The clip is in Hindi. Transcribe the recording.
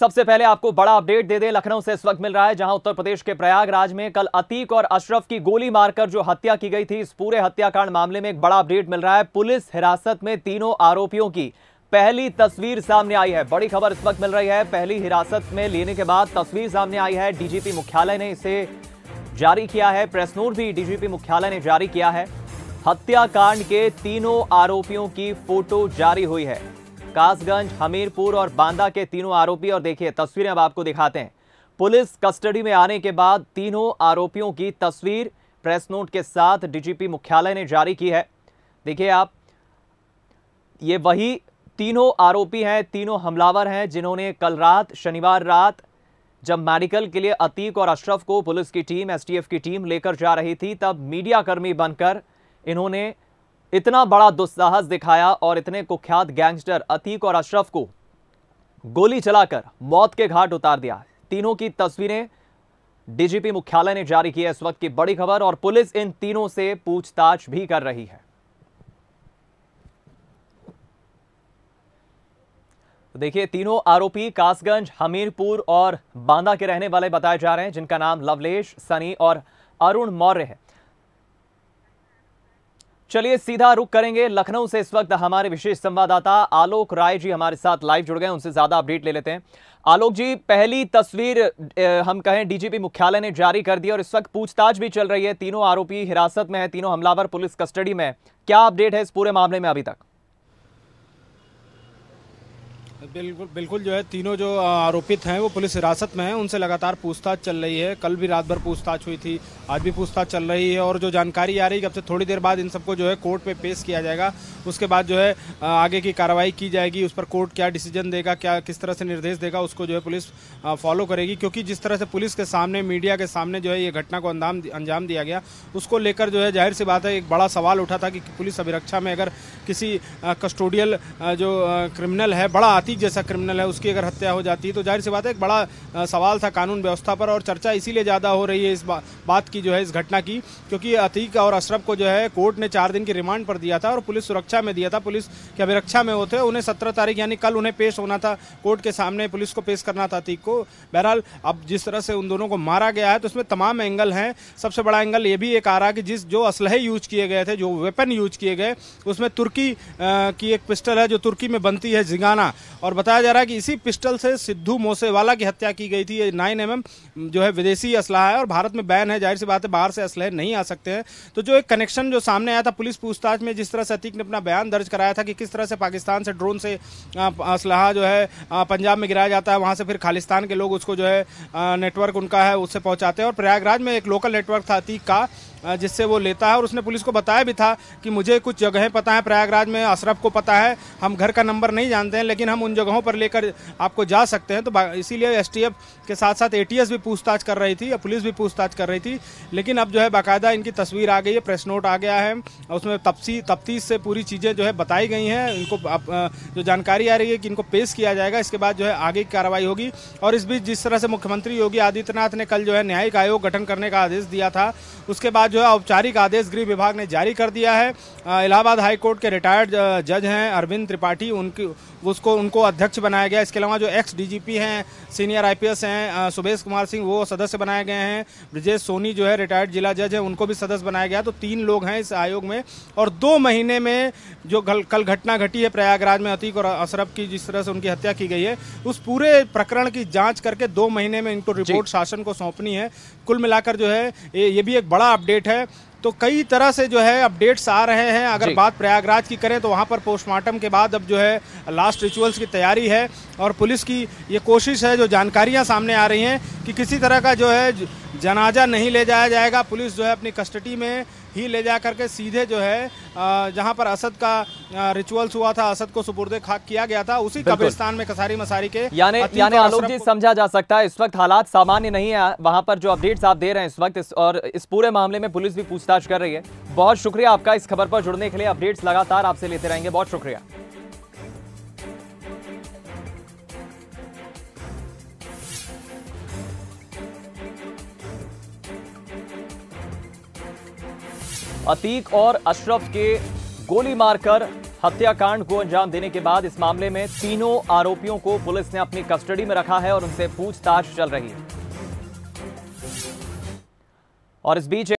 सबसे पहले आपको बड़ा अपडेट दे दें लखनऊ से इस वक्त मिल रहा है जहां उत्तर प्रदेश के प्रयागराज में कल अतीक और अशरफ की गोली मारकर जो हत्या की गई थी इस पूरे हत्याकांड मामले में एक बड़ा अपडेट मिल रहा है पुलिस हिरासत में तीनों आरोपियों की पहली तस्वीर सामने आई है बड़ी खबर इस वक्त मिल रही है पहली हिरासत में लेने के बाद तस्वीर सामने आई है डीजीपी मुख्यालय ने इसे जारी किया है प्रेस नोट भी डीजीपी मुख्यालय ने जारी किया है हत्याकांड के तीनों आरोपियों की फोटो जारी हुई है कासगंज हमीरपुर और बांदा के तीनों आरोपी और देखिए तस्वीरें अब आपको दिखाते हैं पुलिस कस्टडी में आने के बाद तीनों आरोपियों की तस्वीर प्रेस नोट के साथ डीजीपी मुख्यालय ने जारी की है देखिए आप ये वही तीनों आरोपी हैं तीनों हमलावर हैं जिन्होंने कल रात शनिवार रात जब मेडिकल के लिए अतीक और अशरफ को पुलिस की टीम एसटीएफ की टीम लेकर जा रही थी तब मीडियाकर्मी बनकर इन्होंने इतना बड़ा दुस्साहस दिखाया और इतने कुख्यात गैंगस्टर अतीक और अशरफ को गोली चलाकर मौत के घाट उतार दिया तीनों की तस्वीरें डीजीपी मुख्यालय ने जारी की है इस वक्त की बड़ी खबर और पुलिस इन तीनों से पूछताछ भी कर रही है तो देखिए तीनों आरोपी कासगंज हमीरपुर और बांदा के रहने वाले बताए जा रहे हैं जिनका नाम लवलेश सनी और अरुण मौर्य है चलिए सीधा रुक करेंगे लखनऊ से इस वक्त हमारे विशेष संवाददाता आलोक राय जी हमारे साथ लाइव जुड़ गए उनसे ज्यादा अपडेट ले लेते हैं आलोक जी पहली तस्वीर हम कहें डीजीपी मुख्यालय ने जारी कर दी और इस वक्त पूछताछ भी चल रही है तीनों आरोपी हिरासत में है तीनों हमलावर पुलिस कस्टडी में क्या अपडेट है इस पूरे मामले में अभी तक बिल्कुल बिल्कुल जो है तीनों जो आरोपित हैं वो पुलिस हिरासत में हैं उनसे लगातार पूछताछ चल रही है कल भी रात भर पूछताछ हुई थी आज भी पूछताछ चल रही है और जो जानकारी आ रही है कि अब से थोड़ी देर बाद इन सबको जो है कोर्ट पे पेश किया जाएगा उसके बाद जो है आगे की कार्रवाई की जाएगी उस पर कोर्ट क्या डिसीजन देगा क्या किस तरह से निर्देश देगा उसको जो है पुलिस फॉलो करेगी क्योंकि जिस तरह से पुलिस के सामने मीडिया के सामने जो है ये घटना को अंजाम अंजाम दिया गया उसको लेकर जो है जाहिर सी बात है एक बड़ा सवाल उठा था कि पुलिस अभिरक्षा में अगर किसी कस्टोडियल जो क्रिमिनल है बड़ा आती अतीक जैसा क्रिमिनल है उसकी अगर हत्या हो जाती है तो जाहिर सी बात है एक बड़ा सवाल था कानून व्यवस्था पर और चर्चा इसीलिए ज़्यादा हो रही है इस बा, बात की जो है इस घटना की क्योंकि अतीक और अशरफ को जो है कोर्ट ने चार दिन की रिमांड पर दिया था और पुलिस सुरक्षा में दिया था पुलिस की अभिरक्षा में होते उन्हें सत्रह तारीख यानी कल उन्हें पेश होना था कोर्ट के सामने पुलिस को पेश करना था अतीक को बहरहाल अब जिस तरह से उन दोनों को मारा गया है तो उसमें तमाम एंगल हैं सबसे बड़ा एंगल ये भी एक आ रहा है कि जिस जो असलहे यूज किए गए थे जो वेपन यूज किए गए उसमें तुर्की की एक पिस्टल है जो तुर्की में बनती है जिगाना और बताया जा रहा है कि इसी पिस्टल से सिद्धू मोसेवाला की हत्या की गई थी ये नाइन एम जो है विदेशी असलाह है और भारत में बैन है जाहिर सी बात है बाहर से असलहे नहीं आ सकते हैं तो जो एक कनेक्शन जो सामने आया था पुलिस पूछताछ में जिस तरह से अतीक ने अपना बयान दर्ज कराया था कि किस तरह से पाकिस्तान से ड्रोन से असलाहा जो है पंजाब में गिराया जाता है वहाँ से फिर खालिस्तान के लोग उसको जो है नेटवर्क उनका है उससे पहुँचाते हैं और प्रयागराज में एक लोकल नेटवर्क था अतीक का जिससे वो लेता है और उसने पुलिस को बताया भी था कि मुझे कुछ जगहें पता है प्रयागराज में अशरफ को पता है हम घर का नंबर नहीं जानते हैं लेकिन हम उन जगहों पर लेकर आपको जा सकते हैं तो इसीलिए एस के साथ साथ ए भी पूछताछ कर रही थी या पुलिस भी पूछताछ कर रही थी लेकिन अब जो है बाकायदा इनकी तस्वीर आ गई है प्रेस नोट आ गया है उसमें तपसी तफ्तीश से पूरी चीज़ें जो है बताई गई हैं इनको जो जानकारी आ रही है कि इनको पेश किया जाएगा इसके बाद जो है आगे की कार्रवाई होगी और इस बीच जिस तरह से मुख्यमंत्री योगी आदित्यनाथ ने कल जो है न्यायिक आयोग गठन करने का आदेश दिया था उसके बाद जो है औपचारिक आदेश गृह विभाग ने जारी कर दिया है इलाहाबाद हाईकोर्ट के रिटायर्ड जज हैं अरविंद त्रिपाठी उनकी उसको उनको अध्यक्ष बनाया गया इसके अलावा जो एक्स डीजीपी हैं सीनियर आईपीएस हैं सुबेश कुमार सिंह वो सदस्य बनाए गए हैं ब्रजेश सोनी जो है रिटायर्ड जिला जज हैं उनको भी सदस्य बनाया गया तो तीन लोग हैं इस आयोग में और दो महीने में जो कल घटना घटी है प्रयागराज में अतीक और अशरफ की जिस तरह से उनकी हत्या की गई है उस पूरे प्रकरण की जाँच करके दो महीने में इनको रिपोर्ट शासन को सौंपनी है कुल मिलाकर जो है ये भी एक बड़ा अपडेट है तो कई तरह से जो है अपडेट्स आ रहे हैं अगर बात प्रयागराज की करें तो वहाँ पर पोस्टमार्टम के बाद अब जो है लास्ट रिचुअल्स की तैयारी है और पुलिस की ये कोशिश है जो जानकारियाँ सामने आ रही हैं कि किसी तरह का जो है जनाजा नहीं ले जाया जाएगा पुलिस जो है अपनी कस्टडी में ही ले जा करके सीधे जो है जहाँ पर असद का रिचुअल्स हुआ था असद को सुपुर्दे खाक किया गया था उसी कब्रिस्तान में कसारी मसारी के यानी यानी आलोक जी समझा जा सकता है इस वक्त हालात सामान्य नहीं है वहां पर जो अपडेट्स आप दे रहे हैं इस वक्त इस, और इस पूरे मामले में पुलिस भी पूछताछ कर रही है बहुत शुक्रिया आपका इस खबर पर जुड़ने के लिए अपडेट्स लगातार आपसे लेते रहेंगे बहुत शुक्रिया अतीक और अशरफ के गोली मारकर हत्याकांड को अंजाम देने के बाद इस मामले में तीनों आरोपियों को पुलिस ने अपनी कस्टडी में रखा है और उनसे पूछताछ चल रही है और इस बीच